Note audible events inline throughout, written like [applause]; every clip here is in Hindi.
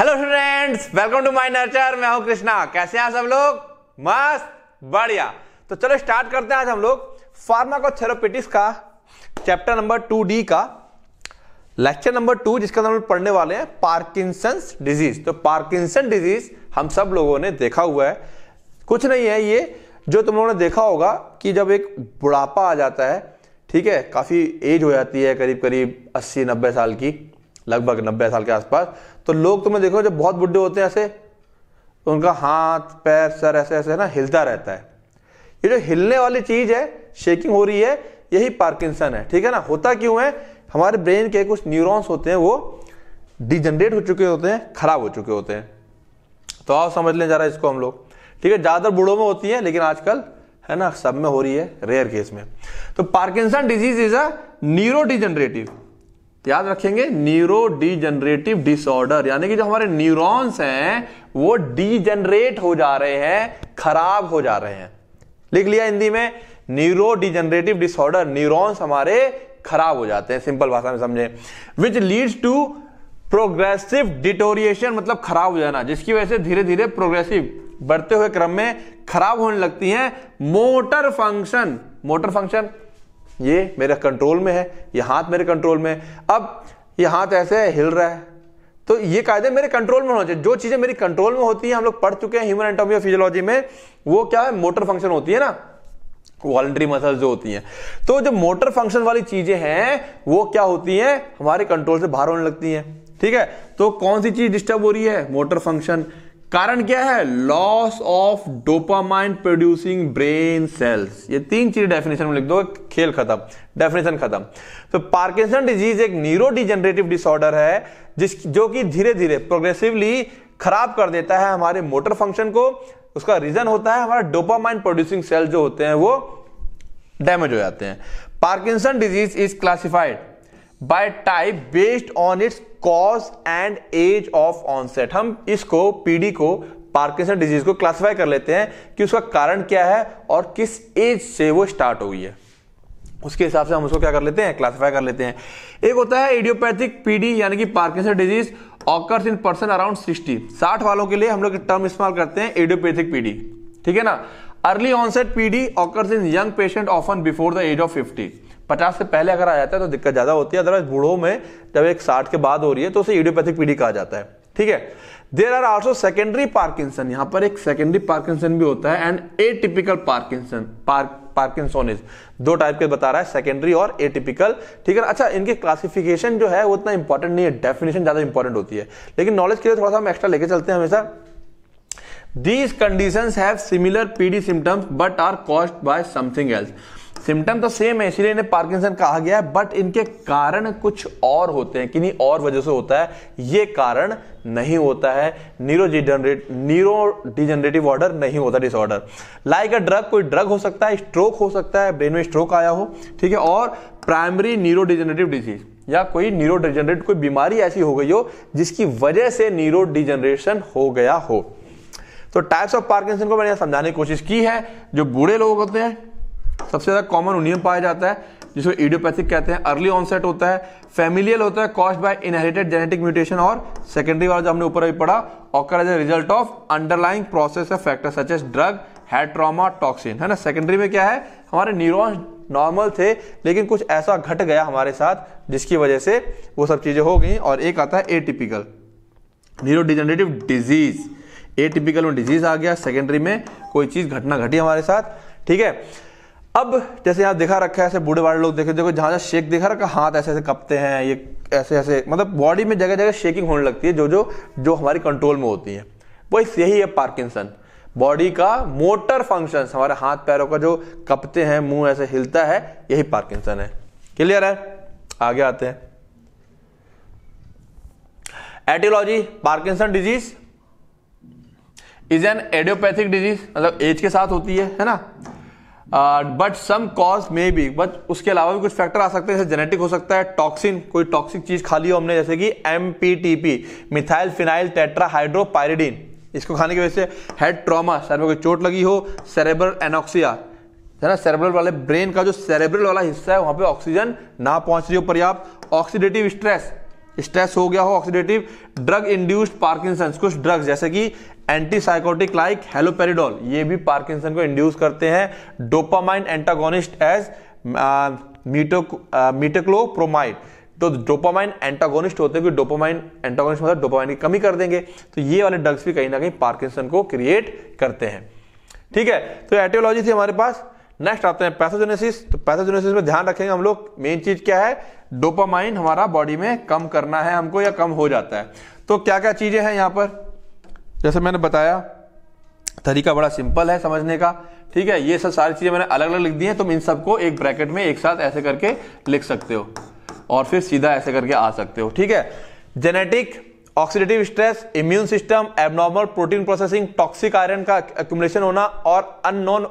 hello students welcome to my Nurture मैं हूं कृष्णा कैसे हैं सब लोग मस्त बढ़िया तो चलो स्टार्ट करते हैं आज हम लोग फार्माकोथेरापेटिक्स का चैप्टर नंबर टू डी का लेक्चर नंबर टू जिसका हम पढ़ने वाले हैं पार्किंसंस डिजीज तो पार्किंसन डिजीज हम सब लोगों ने देखा हुआ है कुछ नहीं है ये जो तुम लोगों ने देखा होगा कि जब एक बुढ़ापा आ जाता है ठीक है काफ़ी एज हो जाती है करीब करीब अस्सी नब्बे साल की लगभग नब्बे साल के आसपास तो लोग तुम्हें देखो जब बहुत बुढ़े होते हैं ऐसे तो उनका हाथ पैर सर ऐसे ऐसे ना हिलता रहता है ये जो हिलने वाली चीज है शेकिंग हो रही है यही पार्किंसन है ठीक है ना होता क्यों है हमारे ब्रेन के कुछ न्यूरॉन्स होते हैं वो डिजनरेट हो चुके होते हैं खराब हो चुके होते हैं तो आओ समझ लें जरा इसको हम लोग ठीक है ज़्यादातर बूढ़ों में होती है लेकिन आजकल है ना सब में हो रही है रेयर केस में तो Parkinson disease is a neuro degenerative तो याद रखेंगे न्यूरो डिजनरेटिव डिसऑर्डर यानी कि जो हमारे न्यूरॉन्स हैं वो डिजनरेट हो जा रहे हैं खराब हो जा रहे हैं लिख लिया हिंदी में न्यूरो डिजनरेटिव डिसऑर्डर न्यूरॉन्स हमारे खराब हो जाते हैं सिंपल भाषा में समझे which leads to progressive deterioration मतलब खराब हो जाना जिसकी वजह से धीरे धीरे प्रोग्रेसिव बढ़ते हुए क्रम में खराब होने लगती हैं मोटर फंक्शन मोटर फंक्शन ये मेरे कंट्रोल में है ये हाथ मेरे कंट्रोल में है अब ये हाथ ऐसे हिल रहा है तो ये कायदे मेरे कंट्रोल में होना चाहिए जो चीज़ें मेरी कंट्रोल में होती हैं हम लोग पढ़ चुके हैं ह्यूमन एंटोमी और फिजियोलॉजी में वो क्या है मोटर फंक्शन होती है ना वॉलेंट्री मसल जो होती हैं तो जो मोटर फंक्शन वाली चीज़ें हैं वो क्या होती हैं हमारे कंट्रोल से बाहर होने लगती हैं ठीक है तो कौन सी चीज़ डिस्टर्ब हो रही है मोटर फंक्शन कारण क्या है loss of dopamine producing brain cells ये तीन चीज डेफिनेशन में लिख दो खेल खत्म डेफिनेशन खत्म तो पार्किंसन डिजीज एक न्यूरो डिजेनरेटिव डिसऑर्डर है जिस जो कि धीरे धीरे प्रोग्रेसिवली खराब कर देता है हमारे मोटर फंक्शन को उसका रीजन होता है हमारा डोपामाइन प्रोड्यूसिंग सेल जो होते हैं वो डैमेज हो जाते हैं Parkinson disease is classified by type based on its cause and age of onset हम इसको पीडी को पार्किंसन डिजीज को क्लासिफाई कर लेते हैं कि उसका कारण क्या है और किस एज से वो स्टार्ट हुई है उसके हिसाब से हम उसको क्या कर लेते हैं क्लासिफाई कर लेते हैं एक होता है एडियोपैथिक पीडी यानी कि Parkinson disease occurs in person around sixty साठ वालों के लिए हम लोग टर्म इस्तेमाल करते हैं एडियोपैथिक पीडी ठीक है ना early onset PD occurs in young patient often before the age of fifty पचास से पहले अगर आ जाता है तो दिक्कत ज़्यादा होती है अदरवाइज बूढ़ों में जब एक साठ के बाद हो रही है तो उसे इडियोपैथिक पीढ़ी कहा जाता है ठीक है there are also secondary Parkinson यहां पर एक सेकेंडरी पार्किंसन भी होता है and a typical Parkinson park parkinsonism दो टाइप के बता रहा है सेकेंडरी और एटिपिकल ठीक है अच्छा इनके क्लासिफिकेशन जो है वो इतना इंपॉर्टेंट नहीं है डेफिनेशन ज्यादा इंपॉर्टेंट होती है लेकिन नॉलेज के लिए थोड़ा सा हम एक्स्ट्रा लेके चलते हैं हमेशा these condition have similar PD symptoms but are caused by something else symptom तो सेम है इसीलिए इन्हें पार्किंसन कहा गया है बट इनके कारण कुछ और होते हैं किन्हीं और वजह से होता है ये कारण नहीं होता है न्यूरोजिडनरेट न्यूरो डिजनरेटिव ऑर्डर नहीं होता डिसऑर्डर लाइक अ ड्रग कोई ड्रग हो सकता है स्ट्रोक हो सकता है ब्रेन में स्ट्रोक आया हो ठीक है और प्राइमरी न्यूरो डिजनरेटिव डिजीज या कोई न्यूरो डिजनरेट कोई बीमारी ऐसी हो गई हो जिसकी वजह से न्यूरो डिजनरेशन हो गया हो तो टाइप्स ऑफ पार्किंसन को मैंने समझाने की कोशिश की है जो बूढ़े लोग होते हैं सबसे ज़्यादा कॉमन उन्हीं में पाया जाता है जिसको इडियोपैथिक कहते हैं अर्ली ऑनसेट होता है फैमिलियल होता है caused by inherited genetic mutation और सेकेंडरी वाला जो हमने ऊपर अभी पढ़ा occur as a result of underlying process of factor such as drug head trauma toxin है ना सेकेंडरी में क्या है हमारे न्यूरॉन्स नॉर्मल थे लेकिन कुछ ऐसा घट गया हमारे साथ जिसकी वजह से वो सब चीज़ें हो गई और एक आता है atypical neuro degenerative disease typical में डिजीज आ गया सेकेंडरी में कोई चीज़ घटना घटी हमारे साथ ठीक है अब जैसे यहां दिखा रखा है ऐसे बूढ़े वाले लोग देखे देखो जहां जहां शेक दिखा रखा हाथ ऐसे ऐसे कपते हैं ये ऐसे ऐसे मतलब बॉडी में जगह जगह शेकिंग होने लगती है जो जो जो हमारी कंट्रोल में होती है बस यही है पार्किंसन बॉडी का मोटर फंक्शन हमारे हाथ पैरों का जो कपते हैं मुंह ऐसे हिलता है यही पार्किंसन है क्लियर है आगे आते हैं aetiology Parkinson disease is an idiopathic disease मतलब एज के साथ होती है है ना but some cause may be but उसके अलावा भी कुछ फैक्टर आ सकते हैं जैसे जेनेटिक हो सकता है टॉक्सिन कोई टॉक्सिक चीज खा ली हो हमने जैसे कि M P T P methyl phenyl tetrahydropyridine इसको खाने की वजह से हेड ट्रॉमा सर में कोई चोट लगी हो सेरेब्रल एनोक्सिया है ना सेरेब्रल वाले ब्रेन का जो सेरेब्रल वाला हिस्सा है वहां पे ऑक्सीजन ना पहुंच रही हो पर्याप्त ऑक्सीडेटिव स्ट्रेस स्ट्रेस हो गया हो ऑक्सीडेटिव ड्रग इंड्यूस्ड पार्किंसंस कुछ ड्रग्स जैसे कि एंटीसाइकोटिक लाइक हेलोपेरिडोल ये भी पार्किंसन को इंड्यूस करते हैं dopamine antagonist as metoclopramide तो डोपामाइन एंटागोनिस्ट होते हैं कि डोपामाइन एंटागोनिस्ट मतलब डोपामाइन की कमी कर देंगे तो ये वाले ड्रग्स भी कहीं ना कहीं पार्किंसन को क्रिएट करते हैं ठीक है तो एटियोलॉजी थी हमारे पास नेक्स्ट आते हैं पैथोजेनेसिस तो पैथोजेनेसिस में ध्यान रखेंगे हम लोग मेन चीज क्या है डोपामाइन हमारा बॉडी में कम करना है हमको या कम हो जाता है तो क्या क्या चीजें हैं यहाँ पर जैसे मैंने बताया तरीका बड़ा सिंपल है समझने का ठीक है ये सब सारी चीज़ें मैंने अलग अलग लिख दी हैं तुम इन सबको एक ब्रैकेट में एक साथ ऐसे करके लिख सकते हो और फिर सीधा ऐसे करके आ सकते हो ठीक है genetic oxidative stress immune system abnormal protein processing toxic iron का एक्यूमुलेशन होना और अननोन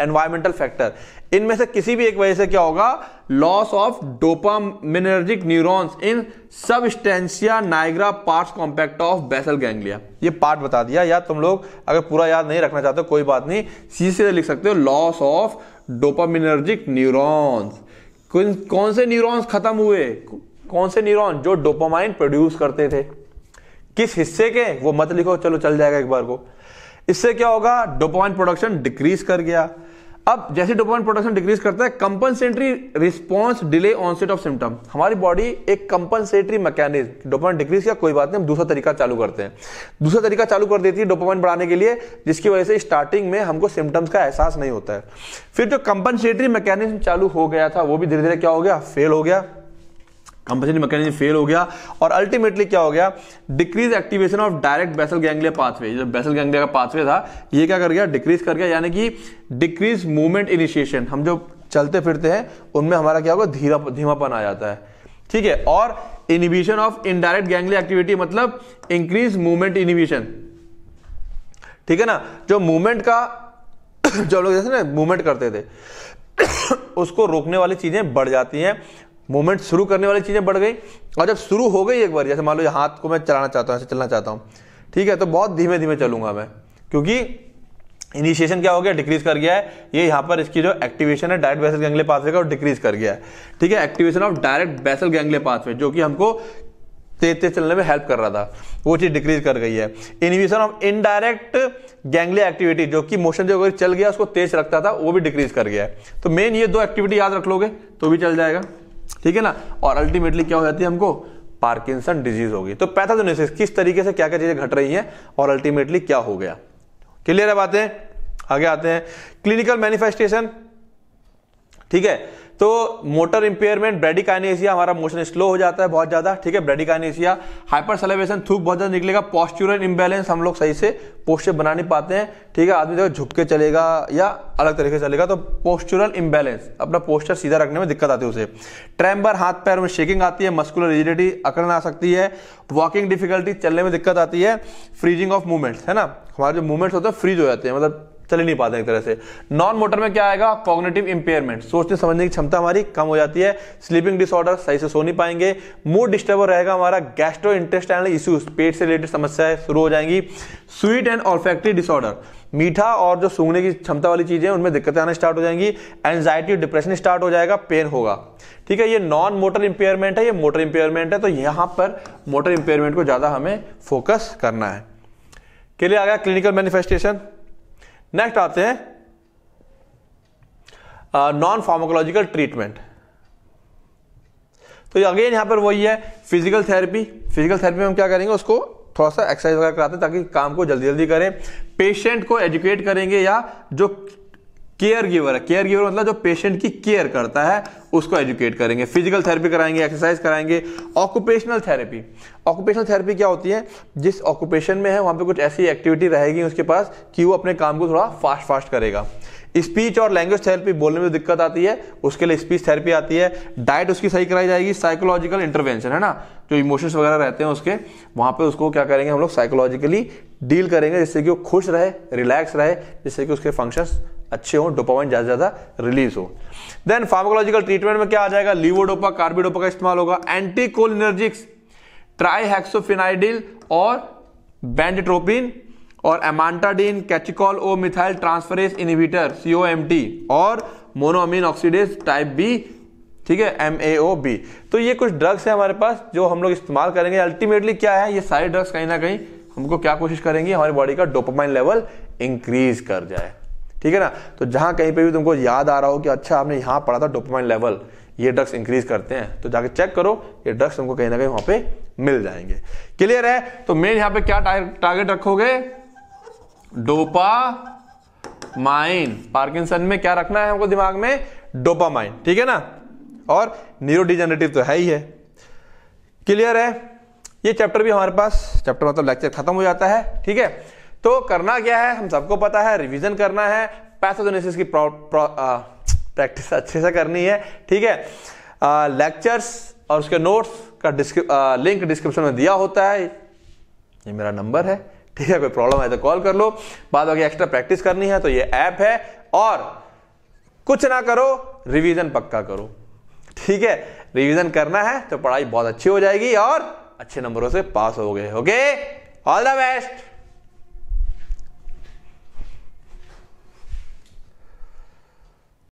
एनवायरमेंटल फैक्टर इनमें से किसी भी एक वजह से क्या होगा loss of dopaminergic neurons in substantia nigra pars compacta of basal ganglia ये पार्ट बता दिया या तुम लोग अगर पूरा याद नहीं रखना चाहते कोई बात नहीं सीधे लिख सकते हो लॉस ऑफ डोपामिनर्जिक न्यूरॉन्स कौन से न्यूरॉन्स खत्म हुए कौन से न्यूरॉन जो डोपामाइन प्रोड्यूस करते थे किस हिस्से के वो मत लिखो चलो चल जाएगा एक बार को इससे क्या होगा डोपोइन प्रोडक्शन डिक्रीज कर गया अब जैसे डोपामाइन प्रोडक्शन डिक्रीज करता है compensatory response delay onset of symptom हमारी बॉडी एक कंपनसेटरी मैकेनिज्म डोपामाइन डिक्रीज किया कोई बात नहीं हम दूसरा तरीका चालू करते हैं दूसरा तरीका चालू कर देती है डोपामाइन बढ़ाने के लिए जिसकी वजह से स्टार्टिंग में हमको सिम्टम्स का एहसास नहीं होता है फिर जो कंपनसेटरी मैकेनिज्म चालू हो गया था वो भी धीरे धीरे क्या हो गया फेल हो गया कंपनसेटरी मैकेनिज्म फेल हो गया और अल्टीमेटली क्या हो गया decrease activation of direct basal ganglia pathway जो बेसल गैंग्लिया का पाथवे था ये क्या कर गया डिक्रीज कर गया यानी कि डिक्रीज मूवमेंट इनिशिएशन हम जो चलते फिरते हैं उनमें हमारा क्या होगा धीरा धीमापन आ जाता है ठीक है और inhibition of indirect ganglia activity मतलब इंक्रीज मूवमेंट इनिबिशन ठीक है ना जो मूवमेंट का [coughs] जो लोग जैसे ना मूवमेंट करते थे [coughs] उसको रोकने वाली चीजें बढ़ जाती हैं मूवमेंट शुरू करने वाली चीज़ें बढ़ गई और जब शुरू हो गई एक बार जैसे मान लो हाथ को मैं चलाना चाहता हूँ ऐसे चलना चाहता हूँ ठीक है तो बहुत धीमे धीमे चलूंगा मैं क्योंकि इनिशिएशन क्या हो गया डिक्रीज कर गया है ये यहाँ पर इसकी जो एक्टिवेशन है डायरेक्ट बेसल गैंगले पाथवे का डिक्रीज कर गया है ठीक है activation of direct basal ganglia pathway जो कि हमको तेज तेज चलने में हेल्प कर रहा था वो चीज़ डिक्रीज कर गई है inhibition of indirect ganglia activity जो कि मोशन जो चल गया उसको तेज रखता था वो भी डिक्रीज कर गया है तो मेन ये दो एक्टिविटी याद रख लोगे तो भी चल जाएगा ठीक है ना और अल्टीमेटली क्या हो जाती है हमको पार्किंसन डिजीज होगी तो पैथोजोनेसिस किस तरीके से क्या क्या चीजें घट रही हैं और अल्टीमेटली क्या हो गया क्लियर है बातें आगे आते हैं क्लिनिकल मैनिफेस्टेशन ठीक है तो मोटर इंपेयरमेंट ब्रेडिकाइनेसिया हमारा मोशन स्लो हो जाता है बहुत ज्यादा ठीक है ब्रेडिकाइनेसिया हाइपर सेलेब्रेशन थूक बहुत ज्यादा निकलेगा पॉस्चुरल इम्बेलेंस हम लोग सही से पोस्टर बना नहीं पाते हैं ठीक है आदमी देखो झुक के चलेगा या अलग तरीके से चलेगा तो पोस्चुरल इम्बेलेंस अपना पोस्टर सीधा रखने में दिक्कत आती है उसे ट्रैम्बर हाथ पैर में शेकिंग आती है मस्कुलर रिजिडिटी अकड़न आ सकती है वॉकिंग डिफिकल्टी चलने में दिक्कत आती है फ्रीजिंग ऑफ मूवमेंट्स है ना हमारे जो मूवमेंट्स होते हैं फ्रीज हो जाते हैं मतलब चल ही नहीं पाते एक तरह से नॉन मोटर में क्या आएगा कॉग्नेटिव इंपेयरमेंट सोचने समझने की क्षमता हमारी कम हो जाती है स्लीपिंग डिसऑर्डर सही से सो नहीं पाएंगे मूड डिस्टर्ब रहेगा हमारा गैस्ट्रो इंटेस्टाइनल इश्यूज पेट से रिलेटेड समस्याएं शुरू हो जाएंगी स्वीट एंड ऑल्फेक्टिव डिसऑर्डर मीठा और जो सूंघने की क्षमता वाली चीजें उनमें दिक्कतें आना स्टार्ट हो जाएंगी एंजाइटी डिप्रेशन स्टार्ट हो जाएगा पेन होगा ठीक है ये नॉन मोटर इंपेयरमेंट है ये मोटर इंपेयरमेंट है तो यहां पर मोटर इंपेयरमेंट को ज़्यादा हमें फोकस करना है के लिए आ गया क्लिनिकल मैनिफेस्टेशन नेक्स्ट आते हैं नॉन फार्माकोलॉजिकल ट्रीटमेंट तो अगेन यहां पर वही है फिजिकल थेरेपी फिजिकल थेरेपी में हम क्या करेंगे उसको थोड़ा सा एक्सरसाइज वगैरह कराते हैं ताकि काम को जल्दी जल्दी करें पेशेंट को एजुकेट करेंगे या जो केयर गिवर है केयर गिवर मतलब जो पेशेंट की केयर करता है उसको एजुकेट करेंगे फिजिकल थेरेपी कराएंगे एक्सरसाइज कराएंगे ऑक्यूपेशनल थेरेपी ऑक्यूपेशनल थेरेपी क्या होती है जिस ऑक्यूपेशन में है वहां पे कुछ ऐसी एक्टिविटी रहेगी उसके पास कि वो अपने काम को थोड़ा फास्ट फास्ट करेगा स्पीच और लैंग्वेज थेरेपी बोलने में दिक्कत आती है उसके लिए स्पीच थेरेपी आती है डाइट उसकी सही कराई जाएगी साइकोलॉजिकल इंटरवेंशन है ना जो इमोशंस वगैरह रहते हैं उसके वहां पे उसको क्या करेंगे हम लोग साइकोलॉजिकली डील करेंगे जिससे कि वो खुश रहे रिलैक्स रहे जिससे कि उसके फंक्शंस अच्छे हों डोपामाइन ज़्यादा ज़्यादा रिलीज हो देन फार्माकोलॉजिकल ट्रीटमेंट में क्या आ जाएगा लीवोडोपा कार्बीडोपा का इस्तेमाल होगा एंटी कोलिनर्जिक्स ट्राईहेक्सोफिनाइडिल और बैंडट्रोपिन और amantadine catechol O methyl transferase inhibitor टी और मोनोअमीन ऑक्सीडेज टाइप बी ठीक है एम ए ओ बी तो ये कुछ ड्रग्स हैं हमारे पास जो हम लोग इस्तेमाल करेंगे अल्टीमेटली क्या है ये सारे ड्रग्स कहीं ना कहीं हमको क्या कोशिश करेंगे हमारी बॉडी का डोपामाइन लेवल इंक्रीज कर जाए ठीक है ना तो जहां कहीं पे भी तुमको याद आ रहा हो कि अच्छा आपने यहां पढ़ा था डोपामाइन लेवल ये ड्रग्स इंक्रीज करते हैं तो जाके चेक करो ये ड्रग्स तुमको कहीं ना कहीं वहां पे मिल जाएंगे क्लियर है तो मेन यहां पे क्या टारगेट रखोगे डोपा माइन पार्किंसन में क्या रखना है हमको दिमाग में डोपामाइन ठीक है ना और न्यूरो डिजेनरेटिव तो है ही है क्लियर है ये चैप्टर भी हमारे पास चैप्टर मतलब लेक्चर खत्म हो जाता है ठीक है तो करना क्या है हम सबको पता है रिवीजन करना है पैथोजेनेसिस की प्रैक्टिस अच्छे से करनी है ठीक है लेक्चर्स और उसके नोट्स का आ, लिंक डिस्क्रिप्शन में दिया होता है ये मेरा नंबर है ठीक है कोई प्रॉब्लम है तो कॉल कर लो बाद बाकी एक्स्ट्रा प्रैक्टिस करनी है तो ये ऐप है और कुछ ना करो रिवीजन पक्का करो ठीक है रिवीजन करना है तो पढ़ाई बहुत अच्छी हो जाएगी और अच्छे नंबरों से पास हो गए ओके ऑल द बेस्ट